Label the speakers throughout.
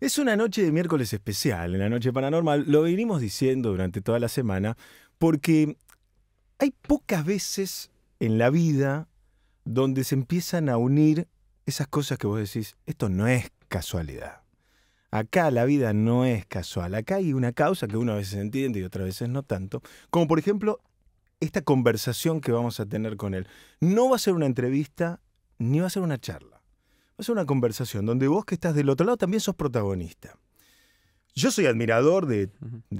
Speaker 1: Es una noche de miércoles especial, en la noche paranormal, lo venimos diciendo durante toda la semana, porque hay pocas veces en la vida donde se empiezan a unir esas cosas que vos decís, esto no es casualidad. Acá la vida no es casual, acá hay una causa que una se entiende y otras veces no tanto, como por ejemplo esta conversación que vamos a tener con él. No va a ser una entrevista ni va a ser una charla es una conversación donde vos que estás del otro lado también sos protagonista. Yo soy admirador de,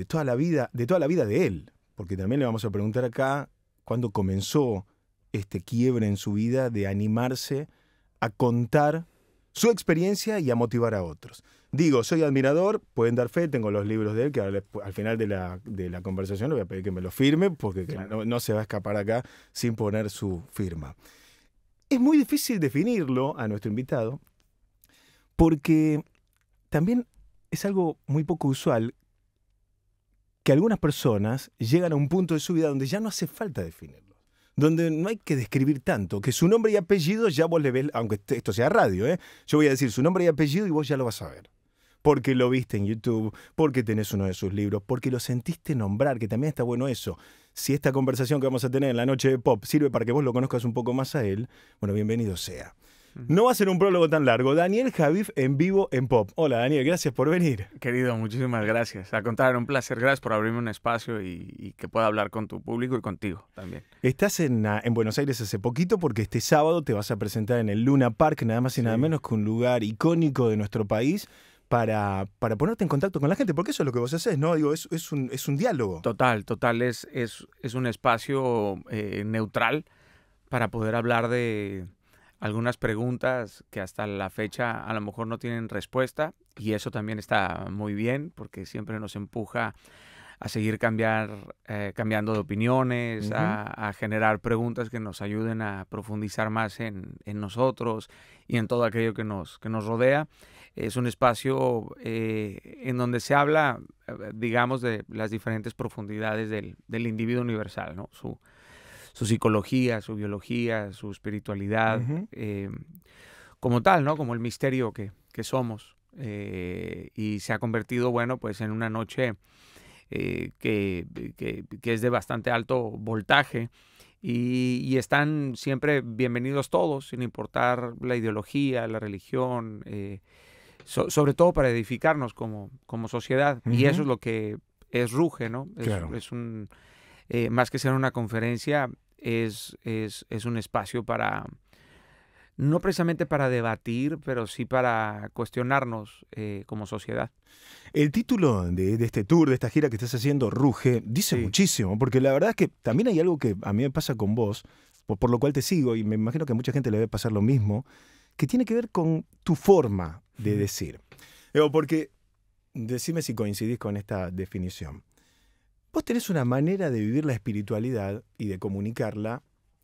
Speaker 1: toda la vida, de toda la vida de él, porque también le vamos a preguntar acá cuándo comenzó este quiebre en su vida de animarse a contar su experiencia y a motivar a otros. Digo, soy admirador, pueden dar fe, tengo los libros de él, que al, final de la, conversación le voy a pedir que me los firme, porque no, no, se va a escapar acá sin poner su firma. Es muy difícil definirlo a nuestro invitado porque también es algo muy poco usual que algunas personas llegan a un punto de su vida donde ya no hace falta definirlo, donde no hay que describir tanto, que su nombre y apellido ya vos le ves, aunque esto sea radio, ¿eh? yo voy a decir su nombre y apellido y vos ya lo vas a ver porque lo viste en YouTube, porque tenés uno de sus libros, porque lo sentiste nombrar, que también está bueno eso. Si esta conversación que vamos a tener en la noche de pop sirve para que vos lo conozcas un poco más a él, bueno, bienvenido sea. No va a ser un prólogo tan largo. Daniel Javif en vivo en Pop.
Speaker 2: Hola Daniel, gracias por venir. Querido, muchísimas gracias. A contar un placer. Gracias por abrirme un espacio y, que pueda hablar con tu público y contigo también.
Speaker 1: Estás ah, en, Buenos Aires hace poquito porque este sábado te vas a presentar en el Luna Park, nada más y nada menos que un lugar icónico de nuestro
Speaker 2: país para, ponerte en contacto con la gente, porque eso es lo que vos haces, ¿no? Digo, es, un, diálogo. Total, total, es, es, un espacio eh, neutral para poder hablar de algunas preguntas que hasta la fecha a lo mejor no tienen respuesta y eso también está muy bien porque siempre nos empuja a seguir cambiar, eh, cambiando de opiniones, a, generar preguntas que nos ayuden a profundizar más en, nosotros y en todo aquello que nos, que nos rodea. Es un espacio eh, en donde se habla, eh, digamos, de las diferentes profundidades del, individuo universal, ¿no? Su, psicología, su biología, su espiritualidad, eh, como tal, ¿no? Como el misterio que, somos. y se ha convertido, bueno, pues en una noche que, es de bastante alto voltaje. Y, están siempre bienvenidos todos, sin importar la ideología, la religión, sobre todo para edificarnos como, como sociedad. Y eso es lo que es Ruge, ¿no? Es, claro. un, eh, más que ser una conferencia, es, es, un espacio para, no precisamente para debatir, pero sí para cuestionarnos eh, como sociedad.
Speaker 1: El título de, este tour, de esta gira que estás haciendo, Ruge, dice muchísimo, porque la verdad es que también hay algo que a mí me pasa con vos, por, lo cual te sigo, y me imagino que mucha gente le debe pasar lo mismo, que tiene que ver con tu forma de decir. Digo, porque, decime si coincidís con esta definición. Vos tenés una manera de vivir la espiritualidad y de comunicarla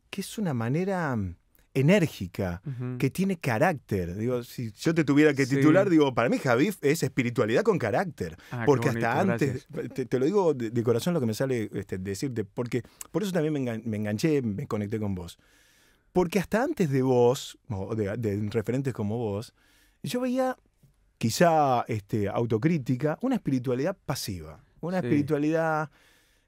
Speaker 1: que es una manera mm, enérgica, que tiene carácter. Digo, si yo te tuviera que titular, digo, para mí Javif es espiritualidad con carácter. Ah, porque hasta antes, te, lo digo de, corazón lo que me sale este, decirte, porque por eso también me, enganché, me conecté con vos. Porque hasta antes de vos, o de, de referentes como vos, yo veía, quizá este, autocrítica, una espiritualidad pasiva, una espiritualidad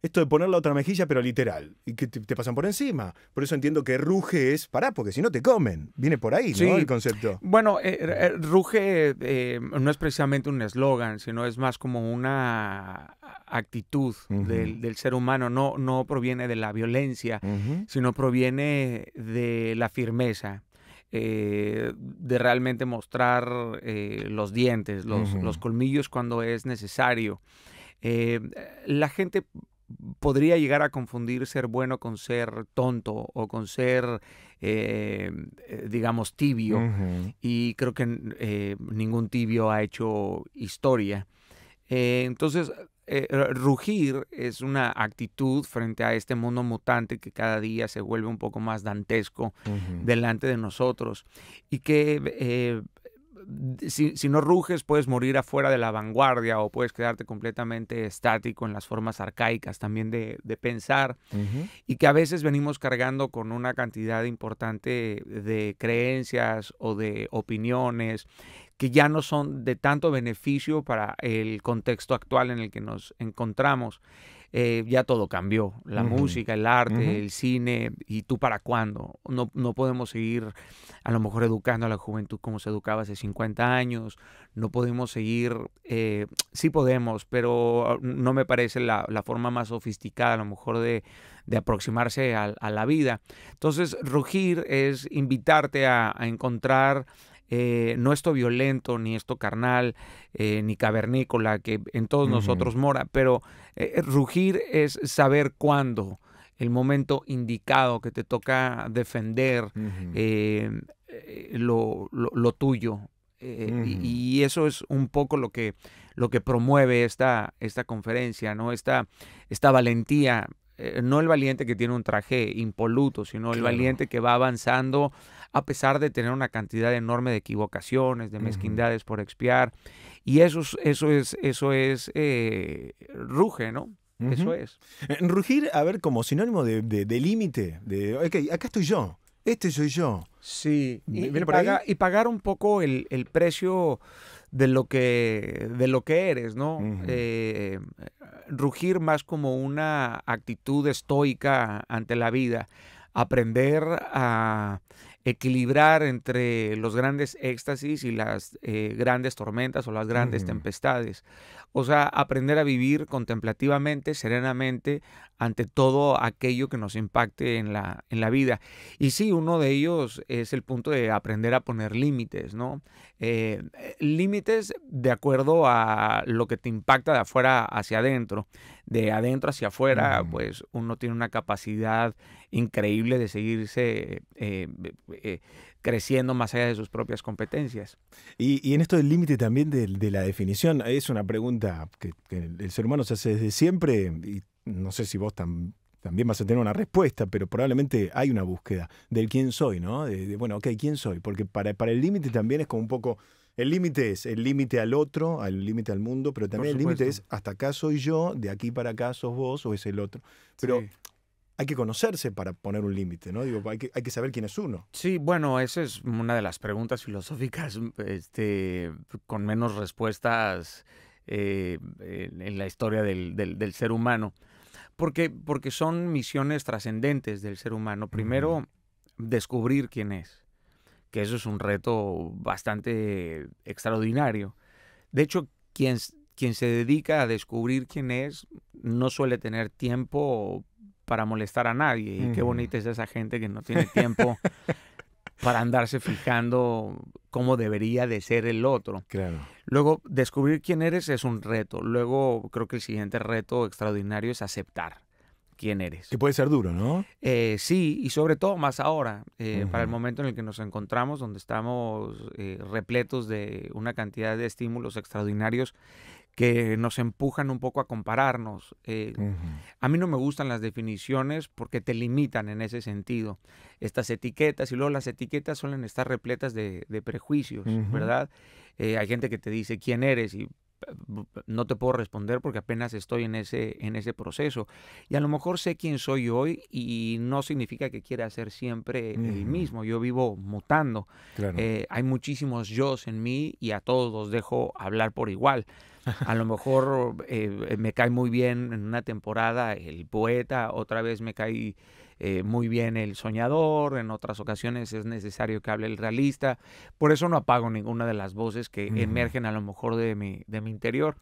Speaker 1: esto de poner la otra mejilla, pero literal, y que te, pasan por encima. Por eso entiendo que ruge es pará, porque si no te comen. Viene por ahí, ¿no? El concepto.
Speaker 2: Bueno, eh, eh, ruge eh, no es precisamente un eslogan, sino es más como una actitud del, ser humano. No, no proviene de la violencia, sino proviene de la firmeza. Eh, de realmente mostrar eh, los dientes, los, colmillos cuando es necesario. Eh, la gente podría llegar a confundir ser bueno con ser tonto o con ser, digamos, tibio. Y creo que ningún tibio ha hecho historia. entonces, eh, rugir es una actitud frente a este mundo mutante que cada día se vuelve un poco más dantesco delante de nosotros y que eh, si, no ruges puedes morir afuera de la vanguardia o puedes quedarte completamente estático en las formas arcaicas también de, pensar y que a veces venimos cargando con una cantidad importante de creencias o de opiniones que ya no son de tanto beneficio para el contexto actual en el que nos encontramos. Eh, ya todo cambió, la música, el arte, el cine, y tú para cuándo. No, podemos seguir a lo mejor educando a la juventud como se educaba hace 50 años, no podemos seguir, eh, sí podemos, pero no me parece la, forma más sofisticada a lo mejor de, aproximarse a, la vida. Entonces, rugir es invitarte a encontrar eh, no esto violento, ni esto carnal, eh, ni cavernícola, que en todos nosotros mora, pero eh, rugir es saber cuándo, el momento indicado que te toca defender lo, tuyo. y, eso es un poco lo que, lo que promueve esta, esta conferencia, ¿no? esta, esta valentía, no el valiente que tiene un traje impoluto, sino el valiente que va avanzando a pesar de tener una cantidad enorme de equivocaciones, de mezquindades por expiar. Y eso, eso es, eso es, eh, ruge, ¿no? Eso es. Eh, rugir, a ver, como sinónimo de, límite, de, okay, acá estoy yo, este soy yo. Sí, y, pagar un poco el, precio de lo que, de lo que eres, ¿no? Eh, rugir más como una actitud estoica ante la vida, aprender a equilibrar entre los grandes éxtasis y las eh, grandes tormentas o las grandes tempestades. O sea, aprender a vivir contemplativamente, serenamente, ante todo aquello que nos impacte en la, en la vida. Y sí, uno de ellos es el punto de aprender a poner límites, ¿no? Eh, eh, límites de acuerdo a lo que te impacta de afuera hacia adentro. De adentro hacia afuera, pues uno tiene una capacidad increíble de seguirse eh, creciendo más allá de sus propias competencias. Y,
Speaker 1: en esto del límite también de, la definición, es una pregunta que, el ser humano se hace desde siempre y no sé si vos también vas a tener una respuesta, pero probablemente hay una búsqueda del quién soy, ¿no? De, bueno, ok, ¿quién soy? Porque para, para el límite también es como un poco... El límite es el límite al otro, al límite al mundo, pero también el límite es hasta acá soy yo, de aquí para acá sos vos o es el otro. Pero sí hay que conocerse para poner un límite, ¿no? Digo, hay que, saber quién es
Speaker 2: uno. Sí, bueno, esa es una de las preguntas filosóficas este, con menos respuestas eh, en la historia del, ser humano. Porque, porque son misiones trascendentes del ser humano. Primero, descubrir quién es, que eso es un reto bastante extraordinario. De hecho, quien, quien se dedica a descubrir quién es no suele tener tiempo para molestar a nadie. Y qué bonita es esa gente que no tiene tiempo para andarse fijando cómo debería de ser el otro. Claro. Luego, descubrir quién eres es un reto. Luego, creo que el siguiente reto extraordinario es aceptar quién eres. Que
Speaker 1: puede ser duro, ¿no?
Speaker 2: Eh, sí, y sobre todo más ahora, eh, para el momento en el que nos encontramos, donde estamos eh, repletos de una cantidad de estímulos extraordinarios que nos empujan un poco a compararnos. Eh, a mí no me gustan las definiciones porque te limitan en ese sentido. Estas etiquetas, y luego las etiquetas suelen estar repletas de, prejuicios, ¿verdad? Eh, hay gente que te dice quién eres y eh, no te puedo responder porque apenas estoy en ese, proceso. Y a lo mejor sé quién soy hoy y no significa que quiera ser siempre el mismo. Yo vivo mutando. hay muchísimos yo en mí y a todos los dejo hablar por igual. A lo mejor eh, me cae muy bien en una temporada el poeta, otra vez me cae eh, muy bien el soñador, en otras ocasiones es necesario que hable el realista. Por eso no apago ninguna de las voces que emergen a lo mejor de mi, de mi interior.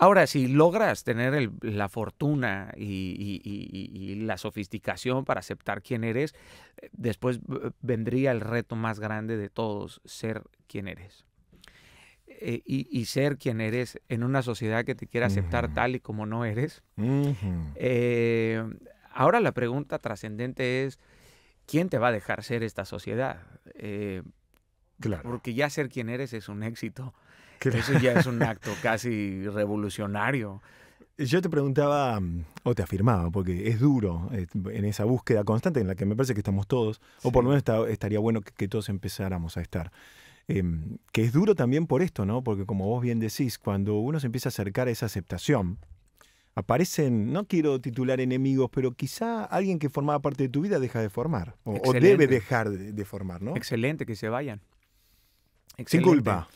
Speaker 2: Ahora, si logras tener la fortuna y, y, la sofisticación para aceptar quién eres, eh, después vendría el reto más grande de todos, ser quién eres. Eh, y, ser quien eres en una sociedad que te quiera aceptar tal y como no eres. Eh, ahora la pregunta trascendente es, ¿quién te va a dejar ser esta sociedad? Eh, claro. Porque ya ser quien eres es un éxito.
Speaker 1: que Eso ya es un
Speaker 2: acto casi revolucionario.
Speaker 1: Yo te preguntaba, o te afirmaba, porque es duro en esa búsqueda constante en la que me parece que estamos todos, o por lo menos estaría bueno que todos empezáramos a estar. Em, que es duro también por esto, ¿no? Porque como vos bien decís, cuando uno se empieza a acercar a esa aceptación, aparecen, no quiero titular enemigos, pero quizá alguien que formaba parte de tu vida deja de formar, o, debe dejar
Speaker 2: de, formar, ¿no? Excelente, que se vayan. Sin culpa.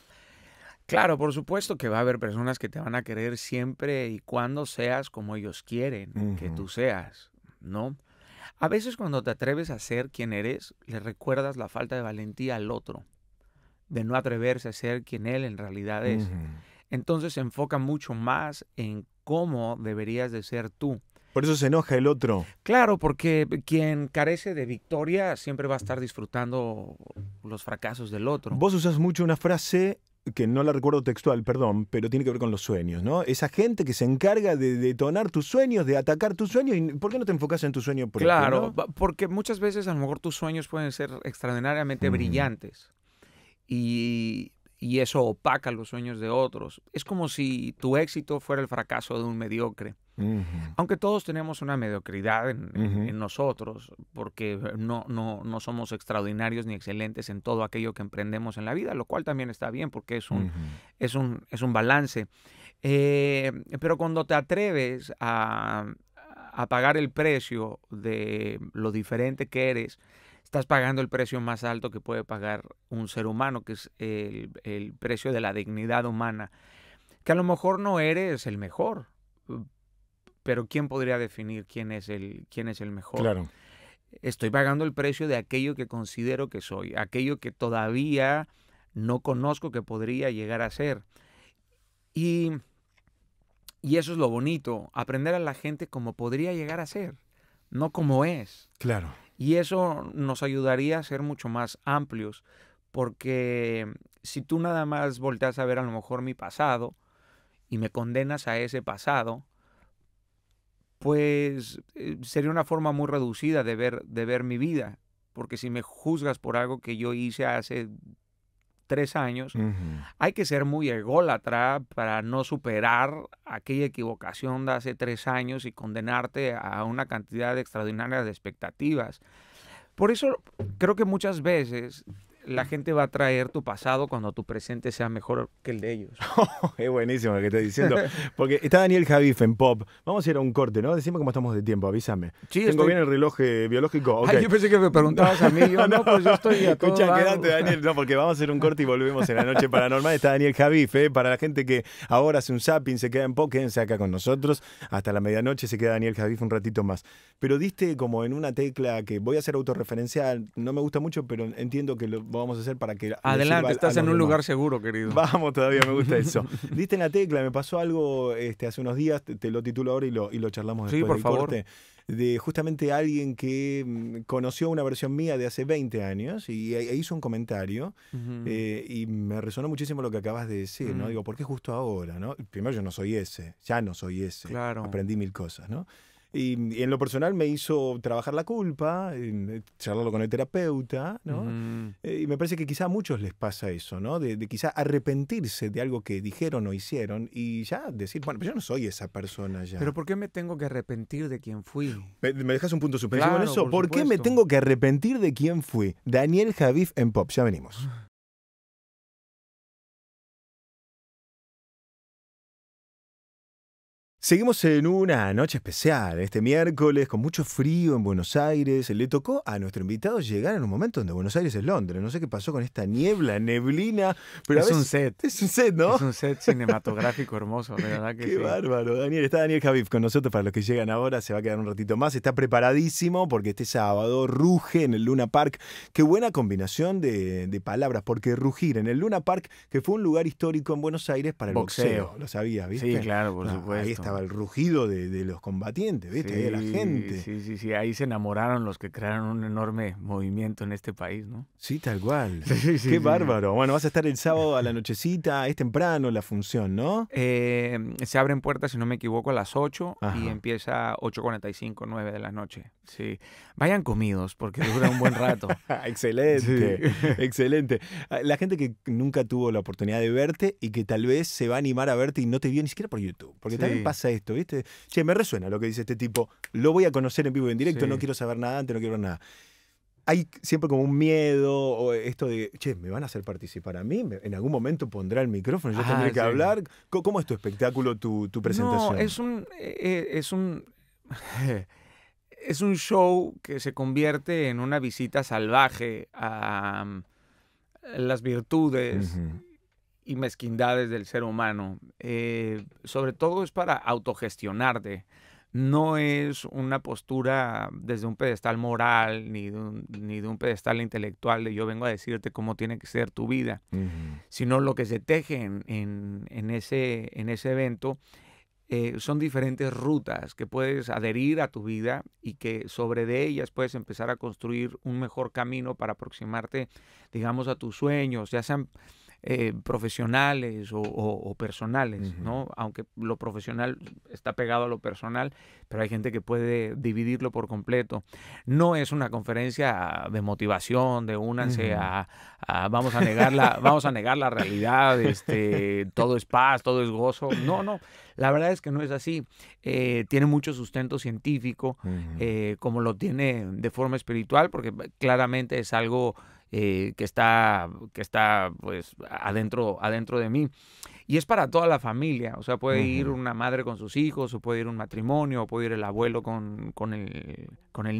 Speaker 2: Claro, por supuesto que va a haber personas que te van a querer siempre y cuando seas como ellos quieren que tú seas, ¿no? A veces cuando te atreves a ser quien eres, le recuerdas la falta de valentía al otro de no atreverse a ser quien él en realidad es. Entonces se enfoca mucho más en cómo deberías de ser tú. Por eso se enoja el otro. Claro, porque quien carece de victoria siempre va a estar disfrutando los fracasos del otro.
Speaker 1: Vos usas mucho una frase que no la recuerdo textual, perdón, pero tiene que ver con los sueños, ¿no? Esa gente que se encarga de detonar tus sueños, de atacar tus sueños, ¿y ¿por qué no te enfocas en tu sueño? Por claro,
Speaker 2: porque muchas veces a lo mejor tus sueños pueden ser extraordinariamente brillantes, y, eso opaca los sueños de otros. Es como si tu éxito fuera el fracaso de un mediocre. Aunque todos tenemos una mediocridad en, nosotros, porque eh, no, no, somos extraordinarios ni excelentes en todo aquello que emprendemos en la vida, lo cual también está bien porque es un, es un, balance. Eh, pero cuando te atreves a, a pagar el precio de lo diferente que eres, estás pagando el precio más alto que puede pagar un ser humano, que es el, precio de la dignidad humana, que a lo mejor no eres el mejor, uh, pero ¿quién podría definir quién es el, quién es el mejor? Claro. Estoy pagando el precio de aquello que considero que soy, aquello que todavía no conozco que podría llegar a ser. Y, y eso es lo bonito, aprender a la gente como podría llegar a ser, no como es. Claro. Y eso nos ayudaría a ser mucho más amplios, porque si tú nada más volteas a ver a lo mejor mi pasado y me condenas a ese pasado, pues eh, sería una forma muy reducida de ver, de ver mi vida, porque si me juzgas por algo que yo hice hace tres años, hay que ser muy ególatra para no superar aquella equivocación de hace tres años y condenarte a una cantidad extraordinaria de expectativas. Por eso creo que muchas veces la gente va a traer tu pasado cuando tu presente sea mejor que el de ellos.
Speaker 1: es buenísimo lo que estás diciendo. Porque está Daniel Javif en pop. Vamos a ir a un corte, ¿no? Decime cómo estamos de tiempo, avísame. Sí, Tengo bien el reloj eh, biológico. yo pensé que me preguntabas a mí. Yo, no, pues yo estoy a Escucha, quédate, Daniel. No, porque vamos a hacer un corte y volvemos en la noche paranormal. Está Daniel Javif, eh. Para la gente que ahora hace un zapping, se queda en pop, quédense acá con nosotros. Hasta la medianoche se queda Daniel Javif un ratito más. Pero diste como en una tecla que voy a hacer autorreferencial, no me gusta mucho, pero entiendo que lo vamos a hacer para que... Adelante, estás en un lugar seguro, querido. Vamos todavía, me gusta eso. Diste en la tecla, me pasó algo este, hace unos días, te, lo titulo ahora y lo, y lo charlamos después sí, por favor. de justamente alguien que mm, conoció una versión mía de hace 20 años y eh, e hizo un comentario eh, y me resonó muchísimo lo que acabas de decir, ¿no? Digo, ¿por qué justo ahora, no? Primero yo no soy ese, ya no soy ese. Claro. Aprendí mil cosas, ¿no? Y, en lo personal me hizo trabajar la culpa, eh, charlarlo con el terapeuta, ¿no? Eh, y me parece que quizá a muchos les pasa eso, ¿no? De, quizá arrepentirse de algo que dijeron o hicieron y ya decir, bueno, pero yo no soy esa persona ya. Pero
Speaker 2: ¿por qué me tengo que arrepentir de quién fui? Me, dejas un punto superior en eso. ¿Por, qué me tengo
Speaker 1: que arrepentir de quién fui? Daniel Javif en Pop, ya venimos. Seguimos en una noche especial, este miércoles, con mucho frío en Buenos Aires. Le tocó a nuestro invitado llegar en un momento donde Buenos Aires es Londres. No sé qué pasó con esta niebla, neblina. Pero es un set. Es un set, ¿no? Es un
Speaker 2: set cinematográfico hermoso, verdad qué
Speaker 1: bárbaro, Daniel. Está Daniel Javif con nosotros para los que llegan ahora. Se va a quedar un ratito más. Está preparadísimo porque este sábado ruge en el Luna Park. Qué buena combinación de, palabras, porque rugir en el Luna Park, que fue un lugar histórico en Buenos Aires para el boxeo. Lo sabía ¿viste? Sí, claro, por ah, supuesto. Ahí está
Speaker 2: el rugido de, los combatientes, ¿viste? de la gente. Sí, sí, sí, ahí se enamoraron los que crearon un enorme movimiento en este país, ¿no? Sí, tal cual. Qué bárbaro. Bueno, vas a estar el sábado a la nochecita, es temprano la función, ¿no? Em, se abren puertas, si no me equivoco, a las 8 y empieza a 8.45, 9 de la noche. Sí. Vayan comidos porque dura un buen rato.
Speaker 1: excelente, excelente. Ah, la gente que nunca tuvo la oportunidad de verte y que tal vez se va a animar a verte y no te vio ni siquiera por YouTube, porque también pasa esto, ¿viste? Che, me resuena lo que dice este tipo, lo voy a conocer en vivo y en directo, no quiero saber nada antes, no quiero ver nada. Hay siempre como un miedo o esto de, che, me van a hacer participar a mí, en algún momento pondrá el micrófono, yo ah, tendré que hablar. ¿Cómo, es tu espectáculo, tu, presentación? No, es
Speaker 2: un... Eh, eh, es un... es un show que se convierte en una visita salvaje a mm, las virtudes y mezquindades del ser humano. Eh, sobre todo es para autogestionarte. No es una postura desde un pedestal moral ni de un, pedestal intelectual de yo vengo a decirte cómo tiene que ser tu vida, sino lo que se teje en, ese, en ese evento eh, son diferentes rutas que puedes adherir a tu vida y que sobre de ellas puedes empezar a construir un mejor camino para aproximarte, digamos, a tus sueños, ya sean eh, profesionales o, personales, ¿no? Aunque lo profesional está pegado a lo personal, pero hay gente que puede dividirlo por completo. No es una conferencia de motivación, de únanse a, vamos a negar la, vamos a negar la realidad, este, todo es paz, todo es gozo. No, no. La verdad es que no es así. Eh, tiene mucho sustento científico, eh, como lo tiene de forma espiritual, porque claramente es algo eh, que está, que está pues, adentro, adentro de mí. Y es para toda la familia, o sea, puede ir una madre con sus hijos, o puede ir un matrimonio, o puede ir el abuelo con, con el,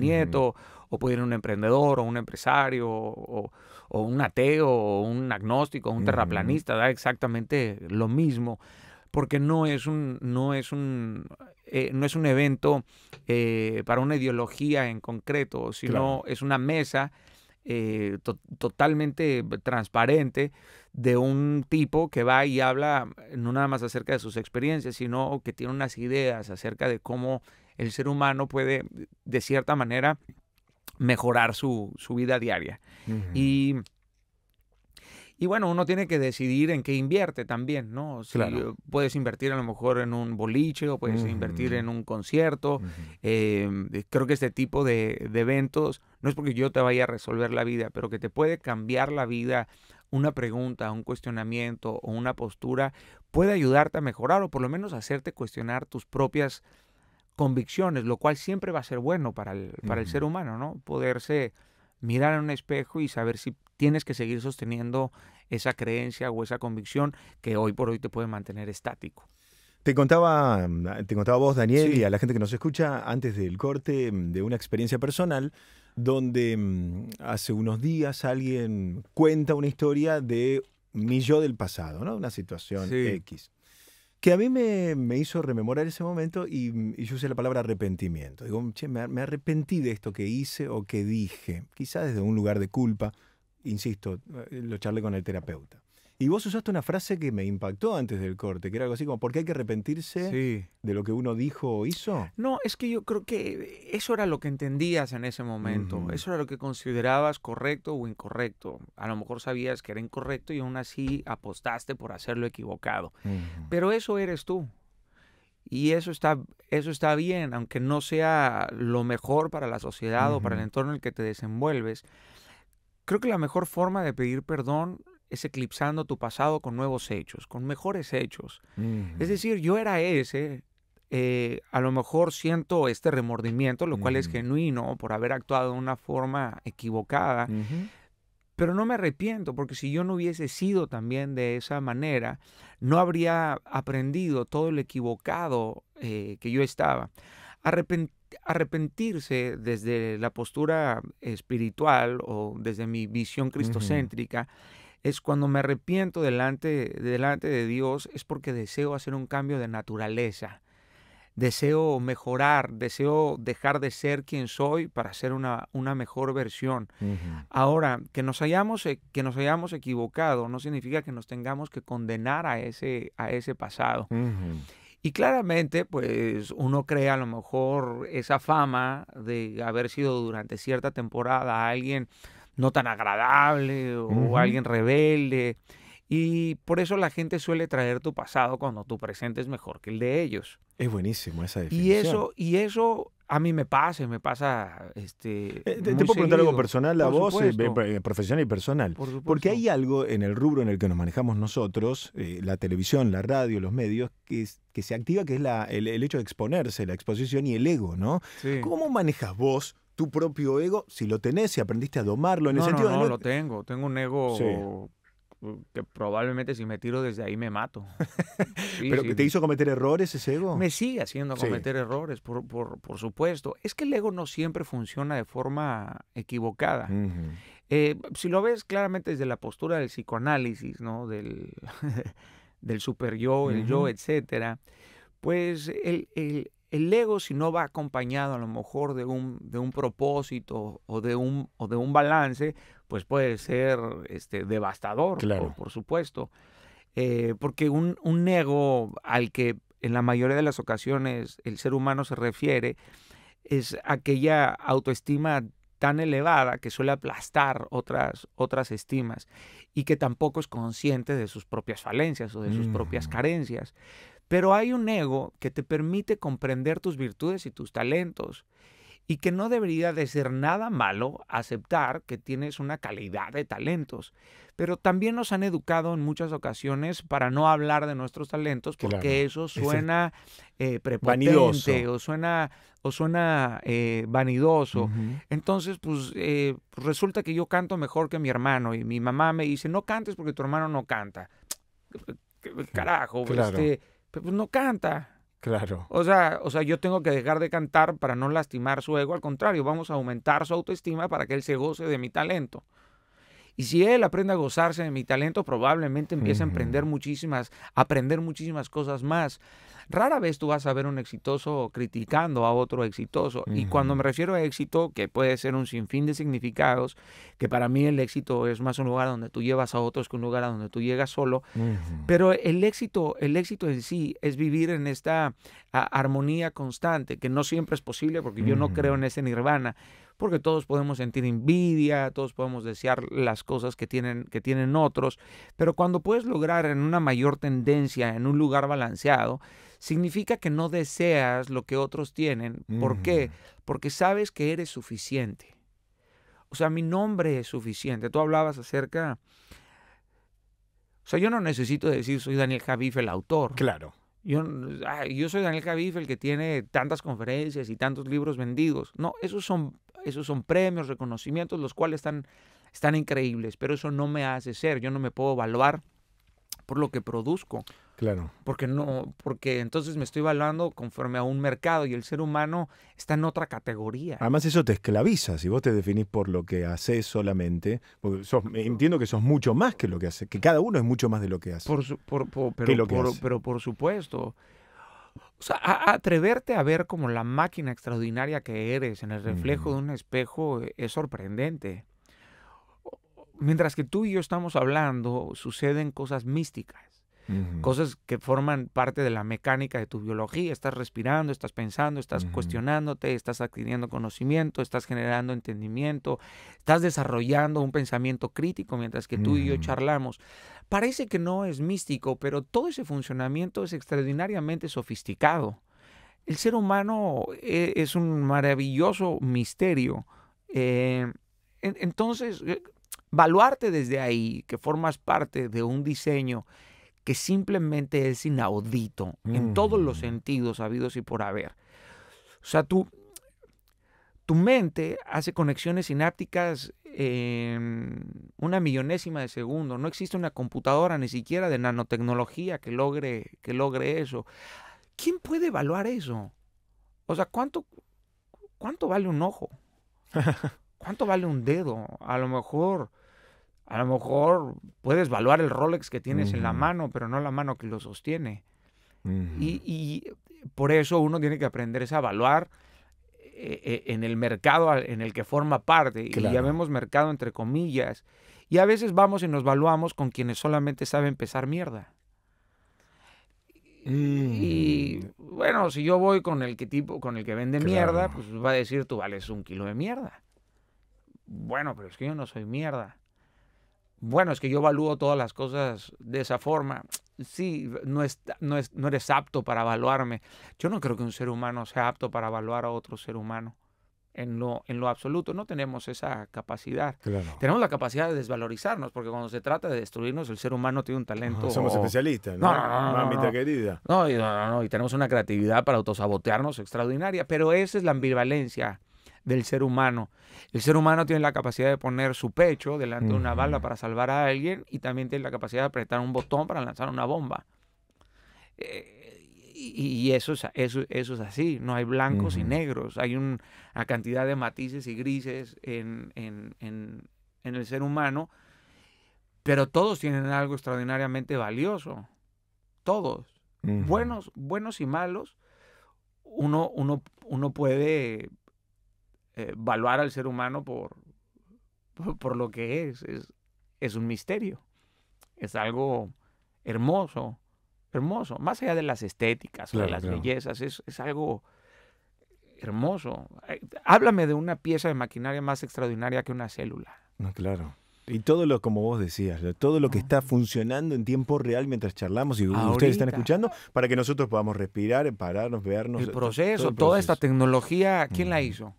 Speaker 2: nieto, o puede ir un emprendedor, o un empresario, o, un ateo, o un agnóstico, o un terraplanista, da exactamente lo mismo porque no es un no es un eh, no es un evento eh, para una ideología en concreto sino es una mesa eh, totalmente eh, transparente de un tipo que va y habla eh, no nada más acerca de sus experiencias, sino que tiene unas ideas acerca de cómo el ser humano puede, de cierta manera, mejorar su, vida diaria. Y y bueno, uno tiene que decidir en qué invierte también, ¿no? Si eh, puedes invertir a lo mejor en un boliche o puedes invertir en un concierto. Em, eh, creo que este tipo de, eventos, no es porque yo te vaya a resolver la vida, pero que te puede cambiar la vida una pregunta, un cuestionamiento o una postura, puede ayudarte a mejorar o por lo menos hacerte cuestionar tus propias convicciones, lo cual siempre va a ser bueno para para el ser humano, ¿no? Poderse mirar en un espejo y saber si tienes que seguir sosteniendo esa creencia o esa convicción que hoy por hoy te puede mantener estático.
Speaker 1: Te contaba, mm, te contaba vos, Daniel, y a la gente que nos escucha antes del corte mm, de una experiencia personal donde mm, hace unos días alguien cuenta una historia de mi yo del pasado, ¿no? Una situación X. Que a mí me, hizo rememorar ese momento y, yo usé la palabra arrepentimiento. Digo, che, me, me arrepentí de esto que hice o que dije, quizás desde un lugar de culpa, insisto, eh, lo charlé con el terapeuta. Y vos usaste una frase que me impactó antes del corte, que era algo así como, ¿por qué hay que arrepentirse de lo que uno dijo o hizo?
Speaker 2: No, es que yo creo que eso era lo que entendías en ese momento, eso era lo que considerabas correcto o incorrecto. A lo mejor sabías que era incorrecto y aún así apostaste por hacerlo equivocado. Pero eso eres tú. Y eso está, eso está bien, aunque no sea lo mejor para la sociedad o para el entorno en el que te desenvuelves. Creo que la mejor forma de pedir perdón es eclipsando tu pasado con nuevos hechos, con mejores hechos. Es decir, yo era ese, eh, a lo mejor siento este remordimiento, lo cual es genuino por haber actuado de una forma equivocada, pero no me arrepiento porque si yo no hubiese sido también de esa manera, no habría aprendido todo el equivocado eh, que yo estaba arrepentirse desde la postura espiritual o desde mi visión cristocéntrica es cuando me arrepiento delante, delante de Dios es porque deseo hacer un cambio de naturaleza. Deseo mejorar, deseo dejar de ser quien soy para ser una, una mejor versión. Ahora, que nos, hayamos, e-, que nos hayamos equivocado no significa que nos tengamos que condenar a ese, a ese pasado. Y claramente, pues uno crea a lo mejor esa fama de haber sido durante cierta temporada alguien no tan agradable o alguien rebelde. Y por eso la gente suele traer tu pasado cuando tu presente es mejor que el de ellos. Es buenísimo esa definición. Y eso, y eso a mí me pasa, me pasa. Este, eh, te, puedo preguntar algo personal a vos, eh,
Speaker 1: eh, profesional y personal. Porque hay algo en el rubro en el que nos manejamos nosotros, la televisión, la radio, los medios, que, se activa, que es el, hecho de exponerse, la exposición y el ego, ¿no? ¿Cómo manejas vos tu propio ego? Si lo tenés, si aprendiste a domarlo, en no, el sentido no, no, No, lo
Speaker 2: tengo. Tengo un ego que probablemente si me tiro desde ahí me mato. ¿Pero que te hizo cometer errores ese ego? Me sigue haciendo cometer errores, por, supuesto. Es que el ego no siempre funciona de forma equivocada. Eh, si lo ves claramente desde la postura del psicoanálisis, ¿no? Del, del super yo, el yo, etcétera, pues el, el ego si no va acompañado a lo mejor de un, de un propósito o de un, o de un balance, pues puede ser este, devastador, claro. por, supuesto. Eh, porque un, ego al que en la mayoría de las ocasiones el ser humano se refiere es aquella autoestima tan elevada que suele aplastar otras, otras estimas y que tampoco es consciente de sus propias falencias o de sus propias mm. carencias. Pero hay un ego que te permite comprender tus virtudes y tus talentos y que no debería de ser nada malo aceptar que tienes una calidad de talentos. Pero también nos han educado en muchas ocasiones para no hablar de nuestros talentos porque eso suena eh, prepotente o suena, o suena eh, vanidoso. Entonces, pues eh, resulta que yo canto mejor que mi hermano y mi mamá me dice, no cantes porque tu hermano no canta. Carajo, este pues no canta. Claro. O sea, o sea, yo tengo que dejar de cantar para no lastimar su ego, al contrario, vamos a aumentar su autoestima para que él se goce de mi talento. Y si él aprende a gozarse de mi talento, probablemente empiece a muchísimas, a aprender muchísimas cosas más. Rara vez tú vas a ver un exitoso criticando a otro exitoso. Y cuando me refiero a éxito, que puede ser un sinfín de significados, que para mí el éxito es más un lugar donde tú llevas a otros que un lugar a donde tú llegas solo. Pero el éxito, el éxito en sí es vivir en esta a armonía constante, que no siempre es posible porque yo no creo mm. en ese nirvana, porque todos podemos sentir envidia, todos podemos desear las cosas que tienen, que tienen otros, pero cuando puedes lograr en una mayor tendencia, en un lugar balanceado, significa que no deseas lo que otros tienen. ¿Por qué? Mm. Porque sabes que eres suficiente. O sea, mi nombre es suficiente. Tú hablabas acerca... O sea, yo no necesito decir soy Daniel Javif el autor. Claro Ah, yo, soy Daniel Cavife el que tiene tantas conferencias y tantos libros vendidos. No, esos son, esos son premios, reconocimientos, los cuales están, están increíbles, pero eso no me hace ser. Yo no me puedo evaluar por lo que produzco. Claro. Porque no, porque entonces me estoy evaluando conforme a un mercado y el ser humano está en otra categoría. Además,
Speaker 1: eso te esclaviza si vos te definís por lo que haces solamente. entiendo que sos mucho más que lo que haces, que cada uno es mucho más de lo que hace. Por,
Speaker 2: pero, por, pero por supuesto. atreverte a ver como la máquina extraordinaria que eres en el reflejo de un espejo es sorprendente. Mientras que tú y yo estamos hablando, suceden cosas místicas cosas que forman parte de la mecánica de tu biología. Estás respirando, estás pensando, estás cuestionándote, estás adquiriendo conocimiento, estás generando entendimiento, estás desarrollando un pensamiento crítico mientras que tú y yo charlamos. Parece que no es místico, pero todo ese funcionamiento es extraordinariamente sofisticado. El ser humano eh, es un maravilloso misterio. Eh, entonces, valuarte eh, desde ahí, que formas parte de un diseño que simplemente es inaudito en todos los mm. sentidos habidos y por haber. O sea, tu mente hace conexiones sinápticas en una millonésima de segundo. No existe una computadora ni siquiera de nanotecnología que logre, que logre eso. ¿Quién puede evaluar eso? O sea, ¿cuánto, cuánto vale un ojo? ¿Cuánto vale un dedo? A lo mejor a lo mejor puedes valuar el Rolex que tienes en la mano, pero no la mano que lo sostiene. y, por eso uno tiene que aprender a evaluar eh, eh, en el mercado en el que forma parte. Y llamemos mercado entre comillas. Y a veces vamos y nos valuamos con quienes solamente saben pesar mierda. Y mm. bueno, si yo voy con el que tipo, con el que vende mierda, pues va a decir tú vales un kilo de mierda. Bueno, pero es que yo no soy mierda bueno, es que yo evalúo todas las cosas de esa forma. Sí, no, es, no, es, no eres apto para evaluarme. Yo no creo que un ser humano sea apto para evaluar a otro ser humano. En lo, en lo, absoluto. No tenemos esa capacidad. Tenemos la capacidad de desvalorizarnos, porque cuando se trata de destruirnos, el ser humano tiene un ah, talento. somos especialistas, ¿no? No, no, no querida. no, no, y tenemos una creatividad para autosabotearnos extraordinaria, pero esa es la ambivalencia del ser humano. El ser humano tiene la capacidad de poner su pecho delante de una bala para salvar a alguien y también tiene la capacidad de apretar un botón para lanzar una bomba. Eh, y eso, eso, eso es así, no hay blancos y negros, hay una cantidad de matices y grises en, el ser humano, pero todos tienen algo extraordinariamente valioso, todos, buenos, buenos y malos, uno, uno, uno puede eh, evaluar al ser humano por, por, lo que es. es. es. un misterio. Es algo hermoso, hermoso. Más allá de las estéticas de las bellezas, es, algo hermoso. Háblame de una pieza de maquinaria más extraordinaria que una célula.
Speaker 1: No, claro. Y todo lo, como vos decías, todo lo que está funcionando en tiempo real mientras charlamos y ustedes están escuchando, para que nosotros podamos respirar, pararnos, vernos. El eh, proceso, toda
Speaker 2: esta tecnología, ¿quién la hizo?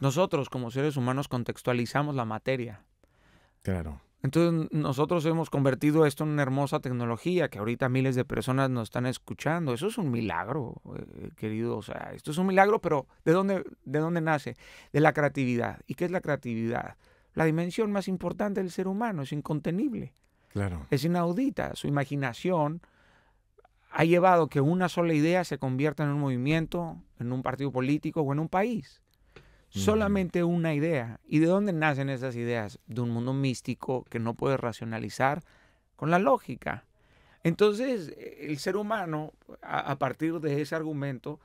Speaker 2: Nosotros como seres humanos contextualizamos la materia. Entonces nosotros hemos convertido esto en una hermosa tecnología que ahorita miles de personas nos están escuchando. Eso es un milagro, eh, querido. O sea, esto es un milagro, pero ¿de dónde, ¿de dónde nace? De la creatividad. ¿Y qué es la creatividad? La dimensión más importante del ser humano, es incontenible. Claro. Es inaudita. Su imaginación ha llevado que una sola idea se convierta en un movimiento, en un partido político o en un país solamente una idea. ¿Y de dónde nacen esas ideas? De un mundo místico que no puede racionalizar con la lógica. Entonces, e-, el ser humano, a, partir de ese argumento,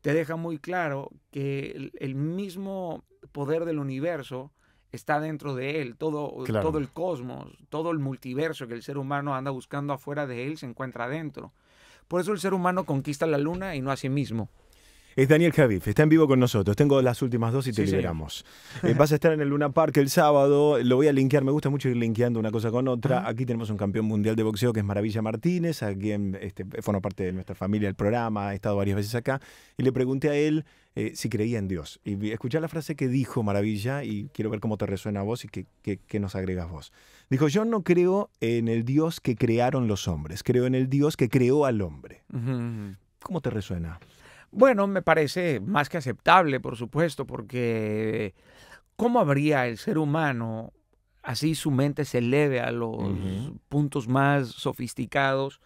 Speaker 2: te deja muy claro que el, mismo poder del universo está dentro de él, todo, todo el cosmos, todo el multiverso que el ser humano anda buscando afuera de él se encuentra dentro. Por eso el ser humano conquista la luna y no a sí mismo.
Speaker 1: Es Daniel Javif, está en vivo con nosotros. Tengo las últimas dos y te liberamos. Eh, vas a estar en el Luna Park el sábado. Lo voy a linkear. Me gusta mucho ir linkeando una cosa con otra. Aquí tenemos un campeón mundial de boxeo que es Maravilla Martínez, a quien este, forma parte de nuestra familia del programa. Ha estado varias veces acá. Y le pregunté a él eh, si creía en Dios. Y escuché la frase que dijo Maravilla y quiero ver cómo te resuena a vos y qué, nos agregas vos. Dijo: Yo no creo en el Dios que crearon los hombres. Creo en el Dios que creó al hombre. ¿Cómo te resuena?
Speaker 2: Bueno, me parece más que aceptable, por supuesto, porque ¿cómo habría el ser humano así su mente se eleve a los puntos más sofisticados?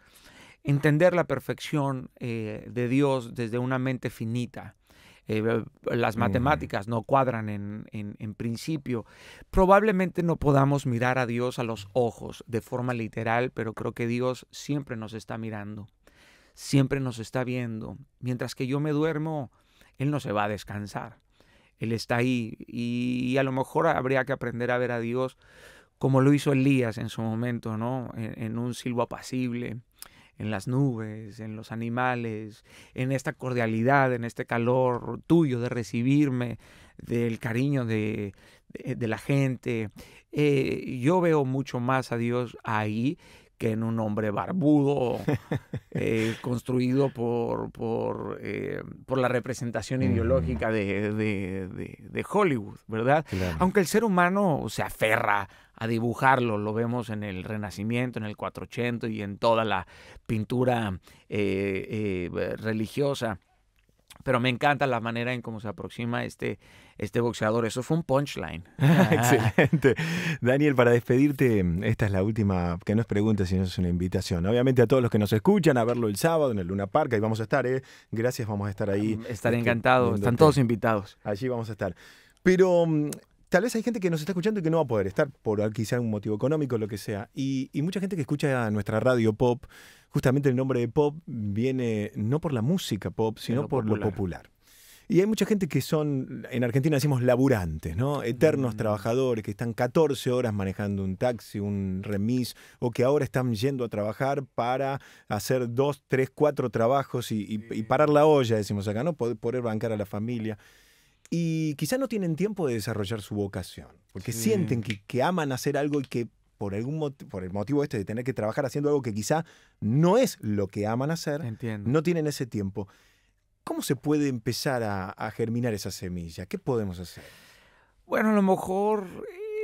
Speaker 2: Entender la perfección eh, de Dios desde una mente finita. Eh, las matemáticas no cuadran en, en, principio. Probablemente no podamos mirar a Dios a los ojos de forma literal, pero creo que Dios siempre nos está mirando siempre nos está viendo. Mientras que yo me duermo, Él no se va a descansar. Él está ahí y a lo mejor habría que aprender a ver a Dios como lo hizo Elías en su momento, ¿no? En, un silbo apacible, en las nubes, en los animales, en esta cordialidad, en este calor tuyo de recibirme, del cariño de, la gente. Eh, yo veo mucho más a Dios ahí que en un hombre barbudo, eh, construido por, por, eh, la representación ideológica de, Hollywood, ¿verdad? Aunque el ser humano se aferra a dibujarlo, lo vemos en el Renacimiento, en el 480 y en toda la pintura eh, religiosa pero me encanta la manera en cómo se aproxima este, este boxeador. Eso fue un punchline. Excelente. Daniel, para
Speaker 1: despedirte, esta es la última, que no es pregunta, sino es una invitación. Obviamente a todos los que nos escuchan, a verlo el sábado en el Luna Park, ahí vamos a estar, ¿eh? Gracias, vamos a estar ahí. Estaré este, encantado, están todos invitados. Allí vamos a estar. Pero mm, tal vez hay gente que nos está escuchando y que no va a poder estar por quizá un motivo económico, lo que sea. Y, mucha gente que escucha nuestra radio pop, justamente el nombre de pop viene no por la música pop, sino por lo popular. Y hay mucha gente que son, en Argentina decimos laburantes, ¿no? Eternos mm. trabajadores que están 14 horas manejando un taxi, un remis, o que ahora están yendo a trabajar para hacer dos, tres, cuatro trabajos y, parar la olla, decimos acá, ¿no? poder bancar a la familia y quizá no tienen tiempo de desarrollar su vocación, porque sienten que, aman hacer algo y que por algún por el motivo este de tener que trabajar haciendo algo que quizá no es lo que aman hacer, no tienen ese tiempo. ¿Cómo se puede empezar a, germinar esa semilla? ¿Qué podemos hacer?
Speaker 2: Bueno, a lo mejor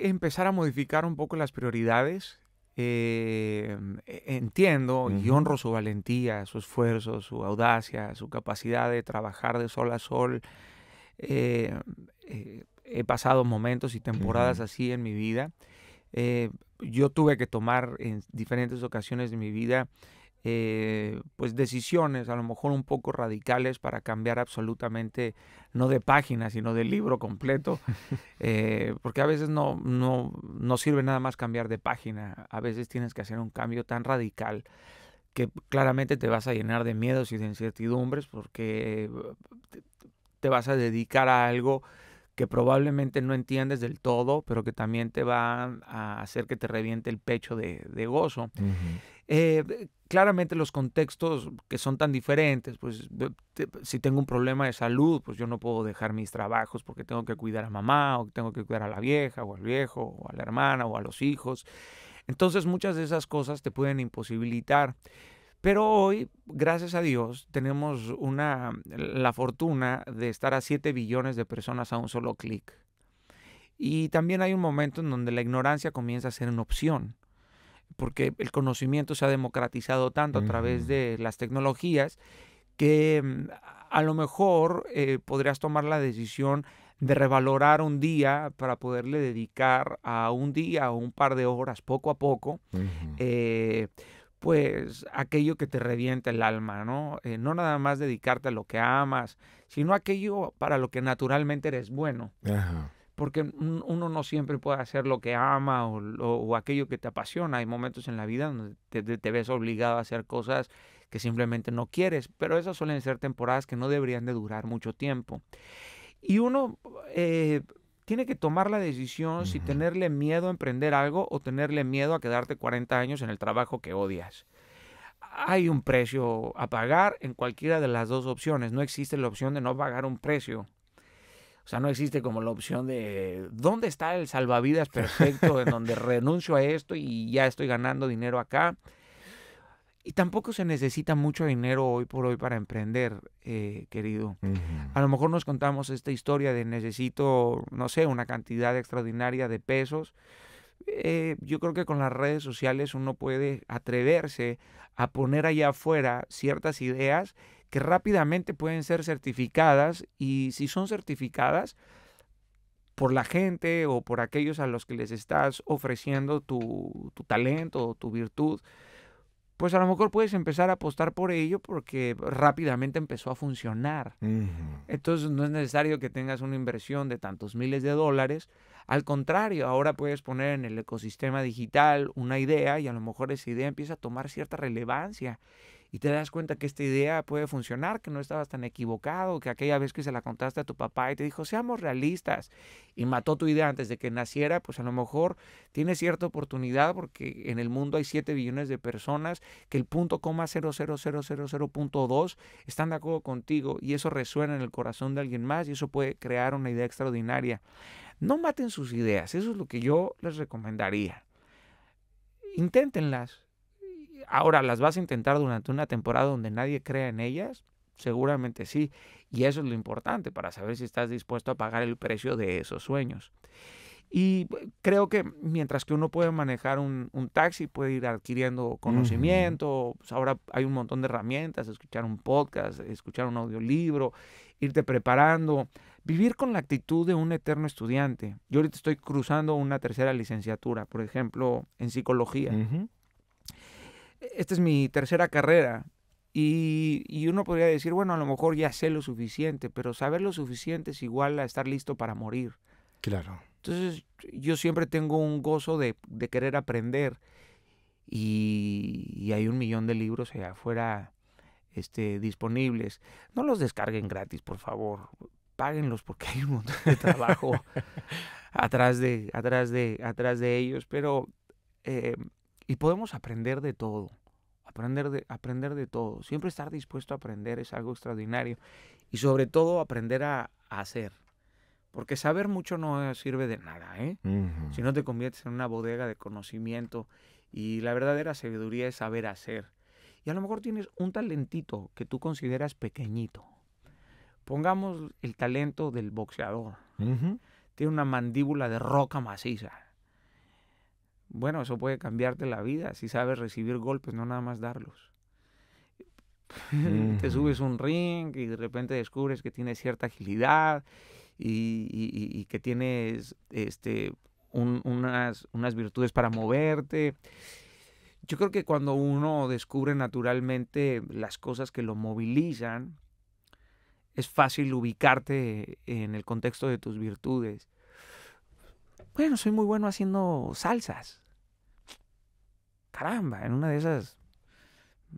Speaker 2: eh, empezar a modificar un poco las prioridades. Eh, entiendo y honro su valentía, su esfuerzo, su audacia, su capacidad de trabajar de sol a sol eh, eh, he pasado momentos y temporadas así en mi vida. Eh, yo tuve que tomar en diferentes ocasiones de mi vida pues decisiones a lo mejor un poco radicales para cambiar absolutamente no de página sino de libro completo porque a veces no, no, no, sirve nada más cambiar de página a veces tienes que hacer un cambio tan radical que claramente te vas a llenar de miedos y de incertidumbres porque te vas a dedicar a algo que probablemente no entiendes del todo, pero que también te va a hacer que te reviente el pecho de, gozo. Eh, claramente los contextos que son tan diferentes, pues si tengo un problema de salud, pues yo no puedo dejar mis trabajos porque tengo que cuidar a mamá o tengo que cuidar a la vieja o al viejo o a la hermana o a los hijos. Entonces muchas de esas cosas te pueden imposibilitar. Pero hoy, gracias a Dios, tenemos una, la fortuna de estar a 7 billones de personas a un solo clic. Y también hay un momento en donde la ignorancia comienza a ser una opción, porque el conocimiento se ha democratizado tanto a través de las tecnologías que mm, a lo mejor eh, podrías tomar la decisión de revalorar un día para poderle dedicar a un día o un par de horas poco a poco pues aquello que te revienta el alma, ¿no? Eh, no nada más dedicarte a lo que amas, sino aquello para lo que naturalmente eres bueno. Porque uno no siempre puede hacer lo que ama o, aquello que te apasiona. Hay momentos en la vida donde te, ves obligado a hacer cosas que simplemente no quieres, pero esas suelen ser temporadas que no deberían de durar mucho tiempo. Y uno eh, tiene que tomar la decisión si tenerle miedo a emprender algo o tenerle miedo a quedarte 40 años en el trabajo que odias. Hay un precio a pagar en cualquiera de las dos opciones. No existe la opción de no pagar un precio. O sea, no existe como la opción de dónde está el salvavidas perfecto en donde renuncio a esto y ya estoy ganando dinero acá. Y tampoco se necesita mucho dinero hoy por hoy para emprender, eh, querido. A lo mejor nos contamos esta historia de necesito, no sé, una cantidad extraordinaria de pesos. Eh, yo creo que con las redes sociales uno puede atreverse a poner allá afuera ciertas ideas que rápidamente pueden ser certificadas y si son certificadas por la gente o por aquellos a los que les estás ofreciendo tu talento o tu virtud, pues a lo mejor puedes empezar a apostar por ello porque rápidamente empezó a funcionar. Entonces no es necesario que tengas una inversión de tantos miles de dólares. Al contrario, ahora puedes poner en el ecosistema digital una idea y a lo mejor esa idea empieza a tomar cierta relevancia y te das cuenta que esta idea puede funcionar, que no estabas tan equivocado, que aquella vez que se la contaste a tu papá y te dijo, seamos realistas, y mató tu idea antes de que naciera, pues a lo mejor tiene cierta oportunidad porque en el mundo hay 7 billones de personas que el punto coma 00000.2 están de acuerdo contigo y eso resuena en el corazón de alguien más y eso puede crear una idea extraordinaria. No maten sus ideas, eso es lo que yo les recomendaría. Inténtenlas, Ahora, ¿las vas a intentar durante una temporada donde nadie crea en ellas? Seguramente sí. Y eso es lo importante para saber si estás dispuesto a pagar el precio de esos sueños. Y eh, creo que mientras que uno puede manejar un, taxi, puede ir adquiriendo conocimiento, pues, ahora hay un montón de herramientas, escuchar un podcast, escuchar un audiolibro, irte preparando, vivir con la actitud de un eterno estudiante. Yo ahorita estoy cruzando una tercera licenciatura, por ejemplo, en psicología esta es mi tercera carrera. Y, uno podría decir, bueno, a lo mejor ya sé lo suficiente, pero saber lo suficiente es igual a estar listo para morir. Claro. Entonces yo siempre tengo un gozo de, querer aprender. Y, hay un millón de libros allá afuera este, disponibles. No los descarguen gratis, por favor. Páguenlos porque hay un montón de trabajo atrás, de, atrás, de, atrás de ellos. Pero eh, y podemos aprender de todo, aprender de, aprender de todo. Siempre estar dispuesto a aprender es algo extraordinario. Y sobre todo aprender a, hacer. Porque saber mucho no sirve de nada, ¿eh? Si no te conviertes en una bodega de conocimiento. Y la verdadera sabiduría es saber hacer. Y a lo mejor tienes un talentito que tú consideras pequeñito. Pongamos el talento del boxeador. Tiene una mandíbula de roca maciza bueno, eso puede cambiarte la vida si sabes recibir golpes, no nada más darlos. Te subes un ring y de repente descubres que tienes cierta agilidad y, que tienes este, unas, unas virtudes para moverte. Yo creo que cuando uno descubre naturalmente las cosas que lo movilizan, es fácil ubicarte en el contexto de tus virtudes. Bueno, soy muy bueno haciendo salsas caramba, en una de esas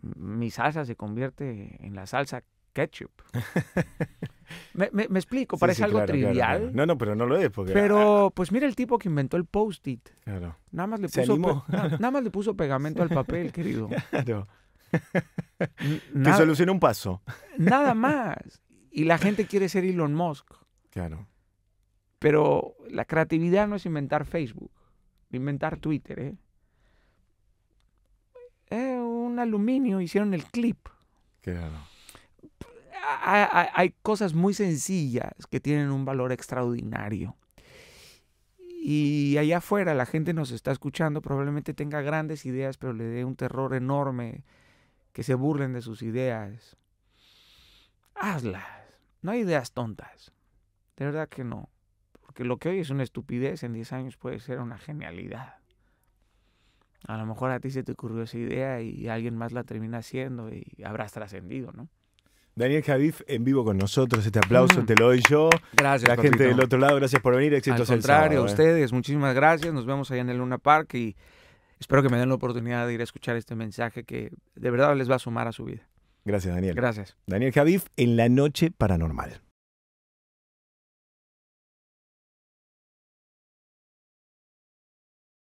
Speaker 2: mm, mi salsa se convierte en la salsa ketchup. me, explico, parece algo trivial. No, no, pero no lo es. Porque... Pero, ah, ah. pues mira el tipo que inventó el post-it. Claro. Nada más, le puso nada, más le puso pegamento al papel, querido.
Speaker 3: Te
Speaker 2: solucionó un paso. nada más. Y la gente quiere ser Elon Musk. Claro. Pero la creatividad no es inventar Facebook, inventar Twitter, ¿eh? aluminio, hicieron el clip. Claro. Hay, hay cosas muy sencillas que tienen un valor extraordinario. Y allá afuera la gente nos está escuchando, probablemente tenga grandes ideas, pero le dé un terror enorme, que se burlen de sus ideas. Hazlas. No hay ideas tontas. De verdad que no. Porque lo que hoy es una estupidez, en 10 años puede ser una genialidad a lo mejor a ti se te ocurrió esa idea y alguien más la termina haciendo y habrás trascendido, ¿no?
Speaker 1: Daniel Javif en vivo con nosotros, este aplauso mm. te lo doy yo. Gracias. La gente del otro lado, gracias por venir, éxitos. Al contrario, a
Speaker 2: ustedes, muchísimas gracias, nos vemos allá en el Luna Park y espero que me den la oportunidad de ir a escuchar este mensaje que de verdad les va a sumar a su vida.
Speaker 1: Gracias, Daniel. Gracias. Daniel Javif en La Noche Paranormal.